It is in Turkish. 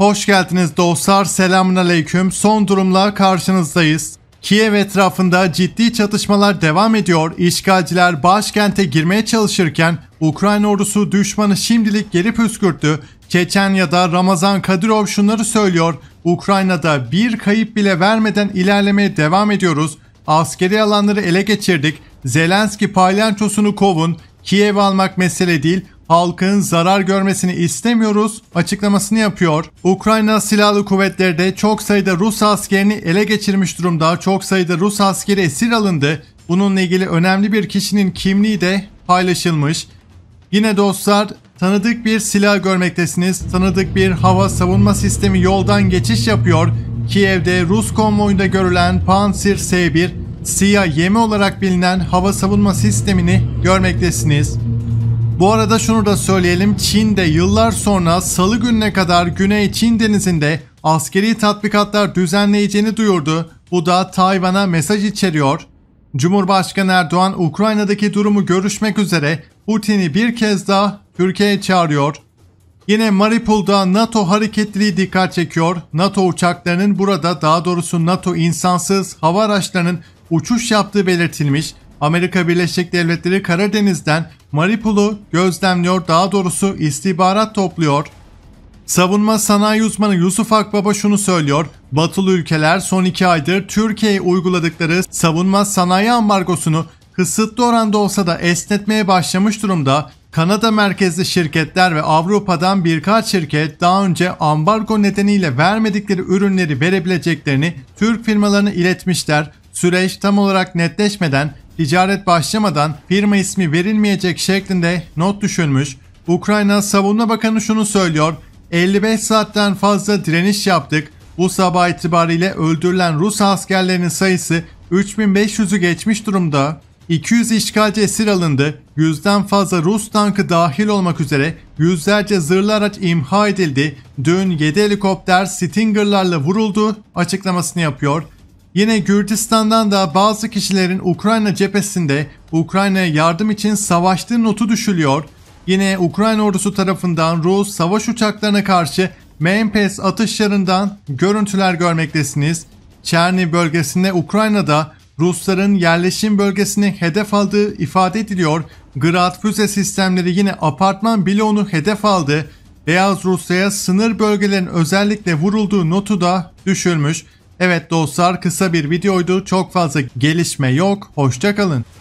Hoş geldiniz dostlar. Selamun aleyküm. Son durumla karşınızdayız. Kiev etrafında ciddi çatışmalar devam ediyor. İşgalciler başkente girmeye çalışırken Ukrayna ordusu düşmanı şimdilik geri püskürttü. Çeçenya'da Ramazan Kadyrov şunları söylüyor. Ukrayna'da bir kayıp bile vermeden ilerlemeye devam ediyoruz. Askeri alanları ele geçirdik. Zelenski paylancosunu kovun. Kiev almak mesele değil halkın zarar görmesini istemiyoruz açıklamasını yapıyor. Ukrayna Silahlı Kuvvetleri de çok sayıda Rus askerini ele geçirmiş durumda. Çok sayıda Rus askeri esir alındı. Bununla ilgili önemli bir kişinin kimliği de paylaşılmış. Yine dostlar tanıdık bir silah görmektesiniz. Tanıdık bir hava savunma sistemi yoldan geçiş yapıyor. Kiev'de Rus konvoyunda görülen Pantsir S-1 SİHA yemi olarak bilinen hava savunma sistemini görmektesiniz. Bu arada şunu da söyleyelim. Çin'de yıllar sonra salı gününe kadar Güney Çin denizinde askeri tatbikatlar düzenleyeceğini duyurdu. Bu da Tayvan'a mesaj içeriyor. Cumhurbaşkanı Erdoğan Ukrayna'daki durumu görüşmek üzere Putin'i bir kez daha Türkiye'ye çağırıyor. Yine Mariupol'da NATO hareketliliği dikkat çekiyor. NATO uçaklarının burada daha doğrusu NATO insansız hava araçlarının uçuş yaptığı belirtilmiş. Amerika Birleşik Devletleri Karadeniz'den Maripol'u gözlemliyor daha doğrusu istihbarat topluyor. Savunma sanayi uzmanı Yusuf Akbaba şunu söylüyor. Batılı ülkeler son iki aydır Türkiye'ye uyguladıkları savunma sanayi ambargosunu kısıtlı oranda olsa da esnetmeye başlamış durumda. Kanada merkezli şirketler ve Avrupa'dan birkaç şirket daha önce ambargo nedeniyle vermedikleri ürünleri verebileceklerini Türk firmalarına iletmişler. Süreç tam olarak netleşmeden ticaret başlamadan firma ismi verilmeyecek şeklinde not düşünmüş. Ukrayna Savunma Bakanı şunu söylüyor. 55 saatten fazla direniş yaptık. Bu sabah itibariyle öldürülen Rus askerlerinin sayısı 3500'ü geçmiş durumda. 200 işgalci esir alındı. Yüzden fazla Rus tankı dahil olmak üzere yüzlerce zırhlı araç imha edildi. Dün 7 helikopter Stinger'larla vuruldu açıklamasını yapıyor. Yine Gürcistan'dan da bazı kişilerin Ukrayna cephesinde Ukrayna'ya yardım için savaştığı notu düşülüyor. Yine Ukrayna ordusu tarafından Rus savaş uçaklarına karşı MMPS atışlarından görüntüler görmektesiniz. Çerni bölgesinde Ukrayna'da Rusların yerleşim bölgesini hedef aldığı ifade ediliyor. Grad füze sistemleri yine apartman bloğunu hedef aldı. Beyaz Rusya'ya sınır bölgelerin özellikle vurulduğu notu da düşürmüş. Evet dostlar kısa bir videoydu. Çok fazla gelişme yok. Hoşçakalın.